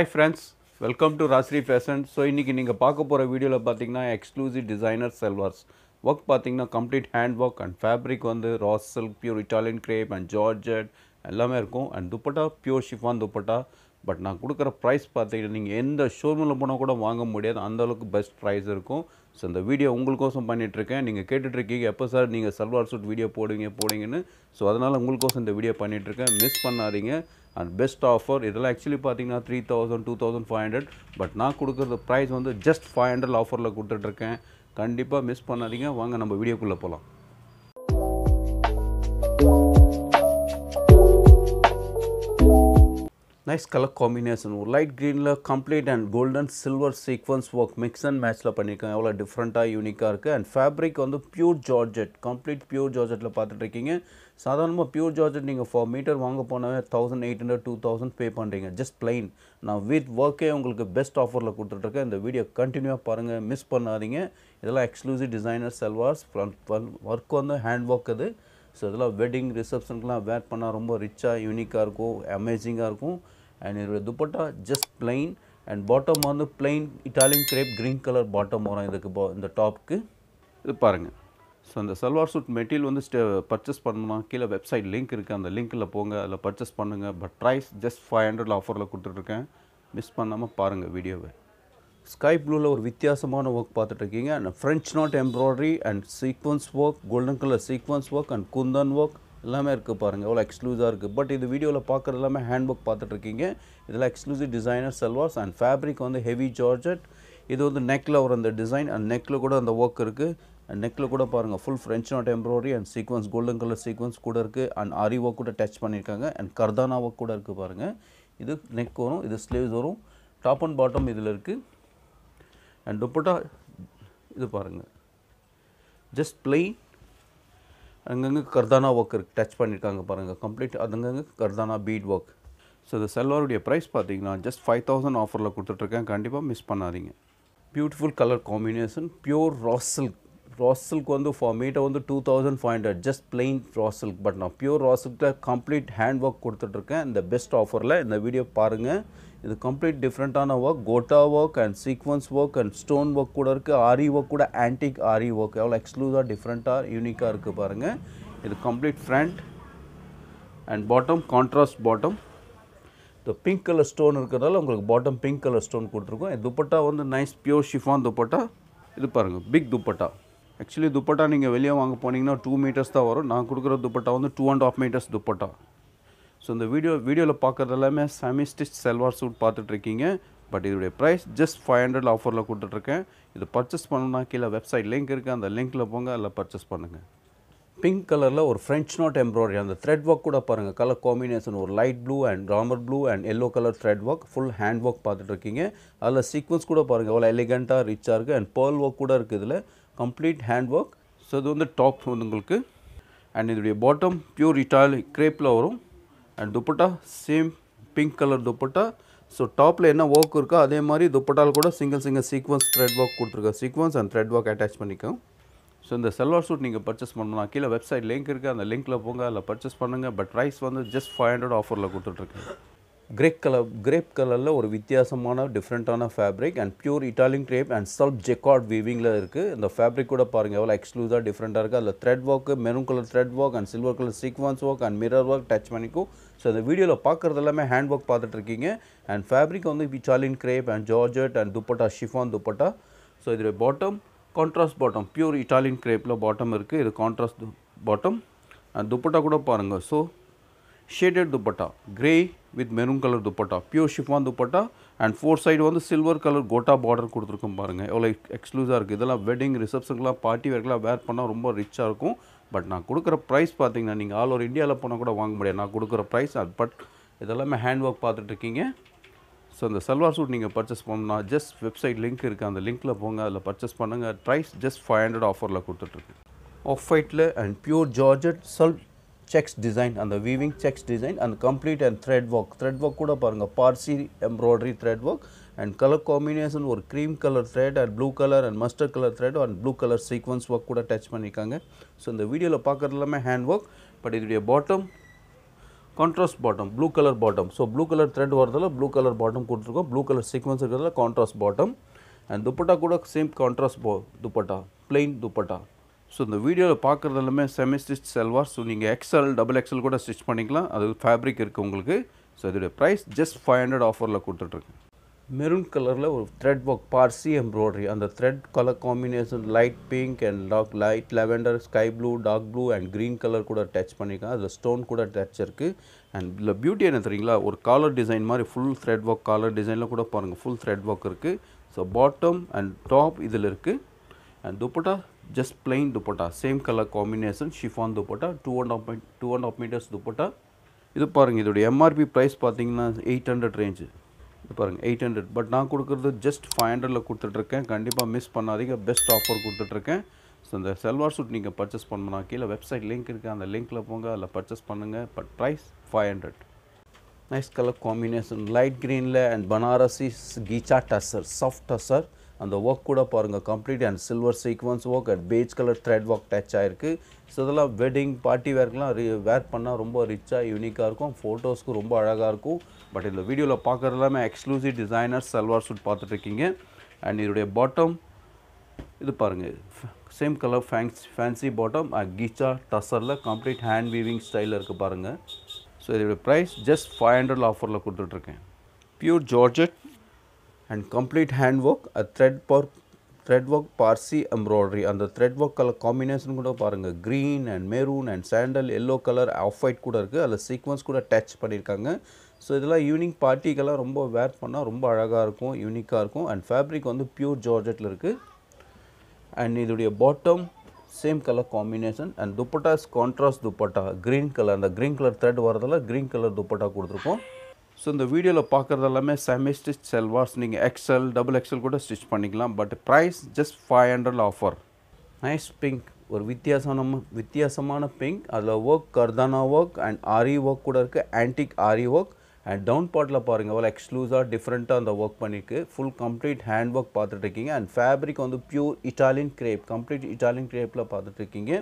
hi friends welcome to Rasri fashion so இன்றைக்கி நீங்கள் பார்க்க போகிற வீடியோவில் பார்த்தீங்கன்னா எக்ஸ்க்ளூசிவ் டிசைனர் செல்வர்ஸ் ஒர்க் பார்த்தீங்கன்னா complete hand work and fabric வந்து raw silk pure Italian crepe and georgette எல்லாமே இருக்கும் and dupatta pure chiffon dupatta but நான் கொடுக்குற ப்ரைஸ் பார்த்தீங்கன்னா நீங்கள் எந்த ஷோரூமில் போனால் கூட வாங்க முடியாது அந்தளவுக்கு பெஸ்ட் ப்ரைஸ் இருக்கும் ஸோ இந்த வீடியோ உங்களுக்கோசம் பண்ணிகிட்ருக்கேன் நீங்கள் கேட்டுட்ருக்கீங்க எப்போ சார் நீங்கள் சல்வார் சூட் வீடியோ போடுவீங்க போடுங்கன்னு ஸோ அதனால் உங்களுக்கோசம் இந்த வீடியோ பண்ணிகிட்ருக்கேன் மிஸ் பண்ணாதீங்க அண்ட் பெஸ்ட் ஆஃபர் இதெல்லாம் ஆக்சுவலி பார்த்தீங்கன்னா three thousand two thousand five hundred but நான் கொடுக்குறது ப்ரைஸ் வந்து ஜஸ்ட் ஃபைவ் ஹண்ட்ரட் ஆஃபரில் கொடுத்துட்ருக்கேன் கண்டிப்பாக மிஸ் பண்ணாதீங்க வாங்க நம்ம வீடியோக்குள்ளே போகலாம் நைஸ் கலர் காம்பினேஷன் ஒரு லைட் க்ரீனில் complete and golden silver sequins work mix and மேட்ச்சில் பண்ணியிருக்கேன் எவ்வளோ டிஃப்ரெண்ட்டாக யூனிக்காக இருக்குது அண்ட் ஃபேப்ரிக் வந்து பியூர் ஜார்ஜெட் கம்ப்ளீட் பியூர் ஜார்ஜெட்டில் பார்த்துட்ருக்கீங்க சாதாரணமாக பியூர் ஜார்ஜெட் நீங்கள் ஃபோர் மீட்டர் வாங்க போனாவே thousand eight hundred two thousand pay பண்ணுறீங்க ஜஸ்ட் பிளைன் நான் வித் ஒர்க்கே உங்களுக்கு பெஸ்ட் ஆஃபரில் கொடுத்துட்ருக்கேன் இந்த வீடியோ கண்டினியூவாக பாருங்கள் மிஸ் பண்ணாதீங்க இதெல்லாம் எக்ஸ்க்ளூசிவ் டிசைனர் செல்வார்ஸ் ஒர்க் வந்து ஹேண்ட் ஒர்க் அது ஸோ இதெல்லாம் வெட்டிங் ரிசப்ஷனுக்குலாம் வேர் பண்ணால் ரொம்ப ரிச்சாக யூனிக்காக இருக்கும் அமேசிங்காக இருக்கும் அண்ட் இதோட dupatta just plain and bottom வந்து plain Italian crepe green colour bottom வரும் இதுக்கு இந்த டாப்புக்கு இது பாருங்கள் ஸோ அந்த சல்வார் சூட் மெட்டீரியல் வந்து ஸ்டே பர்ச்சேஸ் பண்ணணும்னா கீழே வெப்சைட் லிங்க் இருக்குது அந்த லிங்க்கில் போங்க அதில் பர்ச்சேஸ் பண்ணுங்கள் but price just five hundred ஆஃபரில் கொடுத்துட்ருக்கேன் மிஸ் பண்ணாமல் பாருங்கள் வீடியோவை ஸ்கை ப்ளூவில் ஒரு வித்தியாசமான ஒர்க் பார்த்துட்ருக்கீங்க and French knot embroidery and sequins work golden colour sequins work and kundan work எல்லாமே இருக்குது பாருங்கள் எவ்வளோ எக்ஸ்க்ளூசிவாக இருக்குது பட் இது வீடியோவில் பார்க்குறது எல்லாமே ஹேண்ட் புக் பார்த்துட்ருக்கீங்க இதில் exclusive designer salwars and fabric வந்து ஹெவி ஜார்ஜட் இது வந்து நெக்கில் ஒரு அந்த டிசைன் அண்ட் நெக்கில் கூட அந்த ஒர்க் இருக்குது அண்ட் நெக்கில் கூட பாருங்கள் full French knot embroidery and sequins golden colour sequins கூட இருக்குது அண்ட் ஆரி ஒர்க் கூட டச் பண்ணியிருக்காங்க அண்ட் கர்தானா ஒர்க் கூட இருக்குது பாருங்கள் இது நெக் வரும் இது ஸ்லீவ்ஸ் வரும் டாப் அண்ட் பாட்டம் இதில் இருக்குது அண்ட் துப்பட்டா இது பாருங்கள் ஜஸ்ட் பிளெயின் அங்கங்கே கர்தானா ஒர்க் இருக்குது டச் பண்ணியிருக்காங்க பாருங்கள் கம்ப்ளீட் அதுங்கங்கே கர்தானா பீட் ஒர்க் ஸோ இந்த செல்வாருடைய ப்ரைஸ் பார்த்தீங்கன்னா ஜஸ்ட் ஃபைவ் தௌசண்ட் ஆஃபரில் கொடுத்துட்ருக்கேன் கண்டிப்பாக மிஸ் பண்ணாதீங்க beautiful colour combination pure raw silk raw silk வந்து ஃபார் மீட்டை வந்து two thousand five hundred just plain raw silk but நான் பியூர் ராசில்கில் கம்ப்ளீட் ஹேண்ட் ஒர்க் கொடுத்துட்ருக்கேன் இந்த பெஸ்ட் ஆஃபரில் இந்த வீடியோ பாருங்கள் இது கம்ப்ளீட் டிஃப்ரெண்ட்டான work gota work and sequins work and stone work கூட இருக்குது ஆரி ஒர்க் கூட ஆன்டிக் ஆரி ஒர்க் எவ்வளோ எக்ஸ்க்ளூஸாக டிஃப்ரெண்ட்டாக யூனிக்காக இருக்குது பாருங்கள் இது complete front and bottom contrast bottom இந்த பிங்க் கலர் ஸ்டோன் இருக்கிறதால உங்களுக்கு பாட்டம் பிங்க் கலர் ஸ்டோன் கொடுத்துருக்கோம் துப்பட்டா வந்து நைஸ் பியூர் ஷிஃபான் துப்பட்டா இது பாருங்கள் பிக் துப்பட்டா ஆக்சுவலி துப்பட்டா நீங்கள் வெளியே வாங்க போனீங்கன்னா டூ மீட்டர்ஸ் தான் வரும் நான் கொடுக்குற துப்பட்டா வந்து two and half metres dupatta so இந்த வீடியோ வீடியோவில் பார்க்குறது எல்லாமே செமி ஸ்டிச் செல்வார் சூட் பார்த்துட்ருக்கீங்க பட் இதோடைய ப்ரைஸ் ஜஸ்ட் ஃபைவ் ஹண்ட்ரட் ஆஃபரில் கொடுத்துட்ருக்கேன் இது பர்ச்சேஸ் பண்ணணும்னா கீழே வெப்சைட் லிங்க் இருக்குது அந்த லிங்க்கில் போங்க அதில் பர்ச்சேஸ் பண்ணுங்கள் பிங்க் கலரில் ஒரு ஃப்ரெஞ்ச் நாட் எம்ப்ராய்டரி அந்த த்ரெட் ஒர்க் கூட பாருங்கள் கலர் காம்பினேஷன் ஒரு light blue and Ramar blue and yellow colour thread work full hand work பார்த்துட்ருக்கீங்க அதில் சீக்வன்ஸ் கூட பாருங்கள் எவ்வளோ எலிகண்ட்டாக ரிச்சாக இருக்குது அண்ட் பேர்ல் ஒர்க் கூட இருக்குது இதில் கம்ப்ளீட் ஹேண்ட் ஒர்க் ஸோ இது வந்து டாப் வந்து உங்களுக்கு அண்ட் இதோடைய பாட்டம் பியூர் இட்டாலி கிரேப்பில் வரும் and dupatta same pink colour dupatta so டாப்பில் என்ன ஒர்க் இருக்கோ அதே மாதிரி துப்பட்டால் கூட single single sequins thread work கொடுத்துருக்கோம் sequins and thread work attach பண்ணிக்கும் ஸோ இந்த செல்வார் சூட் நீங்கள் பர்ச்சேஸ் பண்ணலாம் கீழே வெப்சைட் லிங்க் இருக்குது அந்த லிங்க்கில் போங்க அதில் பர்ச்சேஸ் பண்ணுங்கள் பட் ரைஸ் வந்து ஜஸ்ட் ஃபைவ் ஹண்ட்ரட் ஆஃபரில் கொடுத்துட்ருக்கேன் கிரேப் கலர் கிரேப் கலரில் ஒரு வித்தியாசமான டிஃப்ரெண்ட்டான fabric and pure Italian crepe and self jacquard வீவிங்கில் இருக்குது இந்த ஃபேப்ரிக் கூட பாருங்கள் எவ்வளோ எக்ஸ்க்ளூஸாக டிஃப்ரெண்ட்டாக இருக்குது அதில் thread work maroon colour thread work and silver colour sequins work and mirror work touch பண்ணிக்கும் ஸோ அந்த வீடியோவில் பார்க்குறது எல்லாமே ஹேண்ட் ஒர்க் பார்த்துட்ருக்கீங்க அண்ட் ஃபேப்ரிக் வந்து satin crepe and georgette and dupatta chiffon dupatta so இதோட bottom contrast bottom pure Italian கிரேப்பில் bottom இருக்குது இது கான்ட்ராஸ்ட் பாட்டம் அண்ட் துப்பட்டா கூட பாருங்கள் so shaded dupatta grey with maroon colour dupatta pure chiffon dupatta and four side வந்து silver colour gota border கொடுத்துருக்கோம் பாருங்கள் எவ்வளோ எக்ஸ்க்ளூஸாக இருக்குது இதெல்லாம் வெட்டிங் ரிசப்ஷனுக்குலாம் பார்ட்டி வேர்க்கெலாம் வேர் பண்ணால் ரொம்ப ரிச்சாக இருக்கும் பட் நான் கொடுக்குற ப்ரைஸ் பார்த்தீங்கன்னா நீங்கள் ஆல் ஓவர் இந்தியாவில் போனால் கூட வாங்க முடியாது நான் கொடுக்குற ப்ரைஸ் அது பட் இதெல்லாமே ஹேண்ட் ஒர்க் பார்த்துட்ருக்கீங்க ஸோ இந்த சல்வார் சூட் நீங்கள் பர்ச்சேஸ் பண்ணணும்னா ஜஸ்ட் வெப்சைட் லிங்க் இருக்குது அந்த லிங்க்கில் போங்க அதில் பர்ச்சேஸ் பண்ணுங்கள் ப்ரைஸ் ஜஸ்ட் ஃபைவ் ஹண்ட்ரட் ஆஃபரில் கொடுத்துட்ருக்கு ஆஃப் ஒயிட்டில் and pure georgette self checks design அந்த weaving checks design and complete and thread work thread work கூட பாருங்கள் Parsi embroidery thread work and colour combination ஒரு cream colour thread and blue colour and mustard colour thread and blue colour sequins work கூட touch பண்ணியிருக்காங்க so இந்த வீடியோவில் பார்க்குறது எல்லாமே hand work but இதோடைய bottom contrast bottom blue colour bottom so blue colour thread வரதில் blue colour bottom கொடுத்துருக்கோம் blue colour sequins இருக்கிறதுல கான்ட்ராஸ்ட் பாட்டம் அண்ட் துப்பட்டா கூட சேம் கான்ட்ராஸ்ட் போ துப்பட்டா ப்ளெயின் துப்பட்டா ஸோ இந்த வீடியோவில் பார்க்குறது எல்லாமே செமி ஸ்டிச் செல்வார் ஸோ நீங்கள் எக்ஸல் டபுள் எக்ஸல் கூட ஸ்டிச் பண்ணிக்கலாம் அது ஃபேப்ரிக் இருக்குது உங்களுக்கு ஸோ இதோடைய ப்ரைஸ் ஜஸ்ட் ஃபைவ் ஹண்ட்ரட் ஆஃபரில் கொடுத்துட்ருக்கு மெரூன் கலரில் ஒரு த்ரெட் ஒர்க் பார்சி எம்ப்ராய்டரி அந்த thread colour combination light pink and dark light lavender sky blue dark blue and green colour கூட டச் பண்ணிக்கலாம் அதில் ஸ்டோன் கூட டச் இருக்குது அண்ட் இதில் பியூட்டி என்ன தெரியுங்களா ஒரு காலர் டிசைன் மாதிரி ஃபுல் த்ரெட் ஒர்க் காலர் டிசைனில் கூட பாருங்கள் ஃபுல் த்ரெட் ஒர்க் இருக்குது ஸோ பாட்டம் அண்ட் டாப் இதில் இருக்குது and dupatta just plain dupatta same color combination chiffon dupatta 2 and 1 2 and 1 meters dupatta இது பாருங்கள் இதோட எம்ஆர்பி ப்ரைஸ் பார்த்தீங்கன்னா எயிட் ஹண்ட்ரட் ரேஞ்சு இது பாருங்கள் எயிட் ஹண்ட்ரட் பட் நான் கொடுக்குறது ஜஸ்ட் ஃபைவ் ஹண்ட்ரட்ல கொடுத்துட்ருக்கேன் கண்டிப்பாக மிஸ் பண்ணாதீங்க பெஸ்ட் ஆஃபர் கொடுத்துட்ருக்கேன் ஸோ இந்த செல்வார் சூட் நீங்கள் பர்ச்சேஸ் பண்ணணும் கீழே வெப்சைட் லிங்க் இருக்குது அந்த லிங்க்கில் போங்க அதில் பர்ச்சேஸ் பண்ணுங்கள் but price five hundred nice colour combination light க்ரீனில் அண்ட் பனாரசி கீச்சா டசர் சாஃப்ட் டசர் அந்த ஒர்க் கூட பாருங்கள் complete and silver sequins work at peach colour thread work touch ஆகிருக்கு ஸோ இதெல்லாம் வெட்டிங் பார்ட்டி வேர்க்கெலாம் ரி வேர் பண்ணால் ரொம்ப ரிச்சாக யூனிக்காக இருக்கும் ஃபோட்டோஸ்க்கு ரொம்ப அழகாக இருக்கும் பட் இந்த வீடியோவில் பார்க்குறது எல்லாமே எக்ஸ்க்ளூசிவ் டிசைனர் சல்வார் சூட் பார்த்துட்ருக்கீங்க அண்ட் இதோடைய பாட்டம் இது பாருங்கள் same colour fans fancy bottom and kicha டசரில் கம்ப்ளீட் ஹேண்ட் வீவிங் ஸ்டைலில் இருக்குது பாருங்கள் ஸோ இதோடைய ப்ரைஸ் ஜஸ்ட் ஃபைவ் ஹண்ட்ரட் ஆஃபரில் கொடுத்துட்ருக்கேன் pure georgette and complete handwork a thread per thread work parsi embroidery அந்த thread work color combination கூட பாருங்கள் green and maroon and sandal yellow color off white கூட இருக்குது அதில் சீக்வன்ஸ் கூட டச் பண்ணியிருக்காங்க ஸோ இதெல்லாம் யூனிக் பார்ட்டிக்கெல்லாம் ரொம்ப வேர் பண்ணால் ரொம்ப அழகாக இருக்கும் யூனிக்காக இருக்கும் அண்ட் ஃபேப்ரிக் வந்து பியூர் ஜார்ஜெட்டில் இருக்குது அண்ட் இதோடைய bottom same colour combination and dupattas contrast dupatta green colour அந்த க்ரீன் கலர் த்ரெட் வரதில் க்ரீன் கலர் துப்பட்டா கொடுத்துருக்கோம் ஸோ இந்த வீடியோவில் பார்க்குறது எல்லாமே செமி ஸ்டிச் செல்வார்ஸ் நீங்கள் எக்ஸல் டபுள் எக்ஸல் கூட ஸ்டிச் பண்ணிக்கலாம் but price just five hundred offer nice pink ஒரு வித்தியாசமான வித்தியாசமான பிங்க் அதில் ஒர்க் கர்தானா ஒர்க் அண்ட் ஆரி ஒர்க் கூட இருக்குது antique aari work and down பாட்டில் பாருங்கள் அவ்வளோ எக்ஸ்க்ளூஸாக டிஃப்ரெண்ட்டாக அந்த ஒர்க் பண்ணியிருக்கு ஃபுல் கம்ப்ளீட் ஹேண்ட் ஒர்க் பார்த்துட்ருக்கீங்க அண்ட் ஃபேப்ரிக் வந்து pure Italian crepe complete Italian கிரேப்பில் பார்த்துட்ருக்கீங்க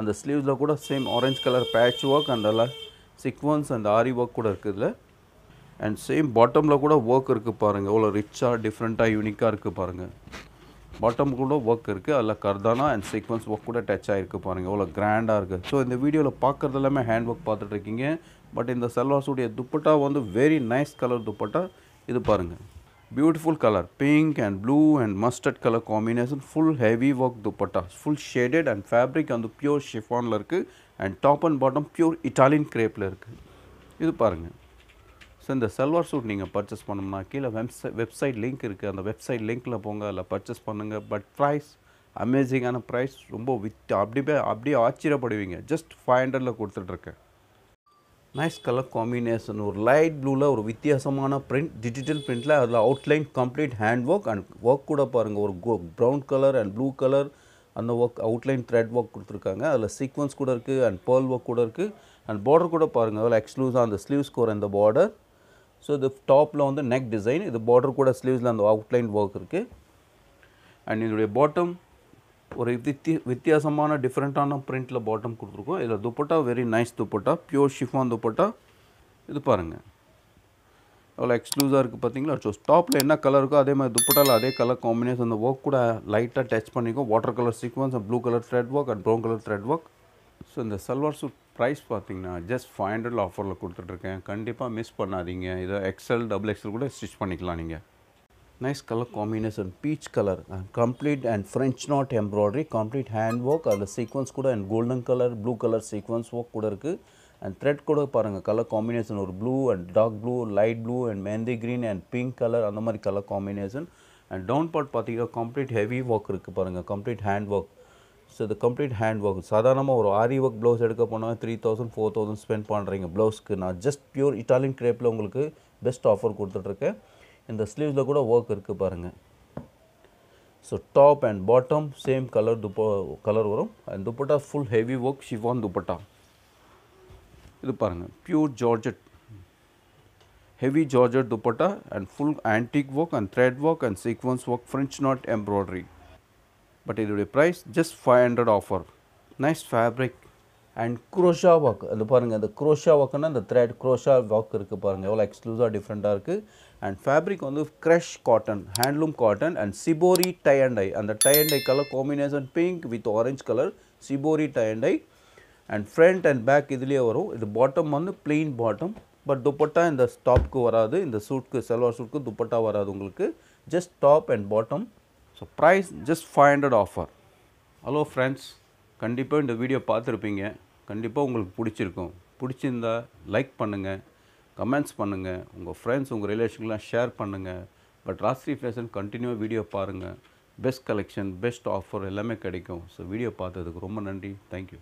அந்த ஸ்லீவ்ஸில் கூட same orange colour patch work அந்த சிக்வன்ஸ் அந்த ஆரி ஒர்க் கூட இருக்குதுல அண்ட் சேம் பாட்டமில் கூட ஒர்க் இருக்குது பாருங்கள் இவ்வளோ ரிச்சாக டிஃப்ரெண்ட்டாக யூனிக்காக இருக்குது பாருங்கள் பாட்டம் கூட ஒர்க் இருக்குது அதில் கர்தானா அண்ட் சீக்வன்ஸ் ஒர்க் கூட டச் ஆகிருக்கு பாருங்கள் இவ்வளோ கிராண்டாக இருக்குது ஸோ இந்த வீடியோவில் பார்க்குறது எல்லாமே ஹேண்ட் ஒர்க் பார்த்துட்ருக்கீங்க பட் இந்த செல்வாசுடைய துப்பட்டா வந்து வெரி நைஸ் கலர் துப்பட்டா இது பாருங்கள் beautiful colour pink and blue and mustard colour combination full heavy work dupatta full shaded and fabric வந்து பியூர் ஷிஃபானில் இருக்குது and top and bottom pure Italian கிரேப்பில் இருக்குது இது பாருங்கள் ஸோ இந்த சல்வார் சூட் நீங்கள் பர்ச்சேஸ் பண்ணோம்னா கீழே வெப்சை வெப்சைட் லிங்க் இருக்குது அந்த வெப்சைட் லிங்க்கில் போங்க அதில் பர்ச்சேஸ் பண்ணுங்கள் பட் ப்ரைஸ் அமேசிங்கான ப்ரைஸ் ரொம்ப வித் அப்படியே அப்படியே ஆச்சரியப்படுவீங்க ஜஸ்ட் ஃபைவ் ஹண்ட்ரடில் கொடுத்துட்ருக்கேன் நைஸ் கலர் காம்பினேஷன் ஒரு லைட் ப்ளூவில் ஒரு வித்தியாசமான பிரிண்ட் டிஜிட்டல் பிரிண்ட்டில் அதில் outline complete hand work and work கூட பாருங்கள் ஒரு கோ brown colour and blue colour அந்த ஒர்க் அவுட்லைன் த்ரெட் ஒர்க் கொடுத்துருக்காங்க அதில் சீக்வன்ஸ் கூட இருக்குது அண்ட் பேர்ல் ஒர்க் கூட இருக்குது அண்ட் பார்டர் கூட பாருங்கள் அதில் எக்ஸ்க்ளூஸாக அந்த ஸ்லீவ்ஸ்க்கு வர இந்த பார்டர் ஸோ இது டாப்பில் வந்து நெக் டிசைன் இது பார்டர் கூட ஸ்லீவ்ஸில் அந்த அவுட்லைன் ஒர்க் இருக்குது அண்ட் இதனுடைய பாட்டம் ஒரு வித்தி வித்தியாசமான டிஃப்ரெண்ட்டான ப்ரிண்ட்டில் பாட்டம் கொடுத்துருக்கோம் இதில் dupatta very nice dupatta pure chiffon dupatta இது பாருங்கள் அவ்வளோ எக்ஸ்க்ளூஸாக இருக்குது பார்த்தீங்களா ஸோ டாப்பில் என்ன கலர் இருக்கோ அதே மாதிரி துப்பட்டாவில் அதே கலர் காம்பினேஷன் அந்த ஒர்க் கூட லைட்டாக டச் பண்ணிக்கோ water colour sequins blue colour thread work and brown colour thread work so இந்த சல்வார் சூட் ப்ரைஸ் பார்த்தீங்கன்னா ஜஸ்ட் ஃபைவ் ஹண்ட்ரட் ஆஃபரில் கொடுத்துட்ருக்கேன் கண்டிப்பாக மிஸ் பண்ணாதீங்க இதை எக்ஸல் டபுள் எக்ஸல் கூட ஸ்டிச் பண்ணிக்கலாம் நீங்கள் nice colour combination peach colour complete and French knot embroidery complete hand work அதில் சீக்வன்ஸ் கூட and golden colour blue colour sequins work கூட இருக்குது அண்ட் த்ரெட் கூட பாருங்கள் கலர் காம்பினேஷன் ஒரு blue and dark blue light blue and mehndi green and pink colour அந்த மாதிரி colour combination and down part பார்த்தீங்கன்னா கம்ப்ளீட் ஹெவி ஒர்க் இருக்குது பாருங்கள் கம்ப்ளீட் ஹேண்ட் ஒர்க் ஸோ இது கம்ப்ளீட் ஹேண்ட் ஒர்க் சாதாரணமாக ஒரு ஆரி ஒர்க் ப்ளவுஸ் எடுக்க போனால் three thousand four thousand spend பண்ணுறீங்க ப்ளவுஸ்க்கு நான் ஜஸ்ட் பியூர் இட்டாலியன் கிரேப்பில் உங்களுக்கு பெஸ்ட் ஆஃபர் கொடுத்துட்ருக்கேன் இந்த ஸ்லீவ்ஸில் கூட ஒர்க் இருக்குது பாருங்கள் so top and bottom same colour துப்பா கலர் வரும் and dupatta full heavy work chiffon dupatta இது பாருங்கள் pure georgette heavy georgette dupatta and full antique work and thread work and sequins work French knot embroidery but இதோடைய price just five hundred offer nice fabric and crochet work அது பாருங்கள் அந்த crochet வாக்குன்னா அந்த thread crochet walk இருக்குது பாருங்கள் எவ்வளோ எக்ஸ்க்ளூசிவாக டிஃப்ரெண்ட்டாக இருக்குது அண்ட் ஃபேப்ரிக் வந்து crush cotton handloom cotton and shibori tie and dye அந்த tie and dye colour combination pink with orange colour shibori tie and dye and front and back இதுலேயே வரும் இது பாட்டம் வந்து ப்ளெயின் பாட்டம் பட் துப்பட்டா இந்த ஸ்டாப்க்கு வராது இந்த சூட்க்கு செல்வார் சூட்க்கு துப்பட்டா வராது உங்களுக்கு just top and bottom so price just five hundred offer hello friends கண்டிப்பாக இந்த வீடியோ பார்த்துருப்பீங்க கண்டிப்பாக உங்களுக்கு பிடிச்சிருக்கும் பிடிச்சிருந்தா லைக் பண்ணுங்கள் கமெண்ட்ஸ் பண்ணுங்கள் உங்கள் ஃப்ரெண்ட்ஸ் உங்கள் ரிலேஷன்லாம் ஷேர் பண்ணுங்கள் பட் ராஸ்ரி ஃபேஷன் கண்டினியூவாக வீடியோ பாருங்கள் பெஸ்ட் கலெக்ஷன் பெஸ்ட் ஆஃபர் எல்லாமே கிடைக்கும் ஸோ வீடியோ பார்த்ததுக்கு ரொம்ப நன்றி தேங்க்யூ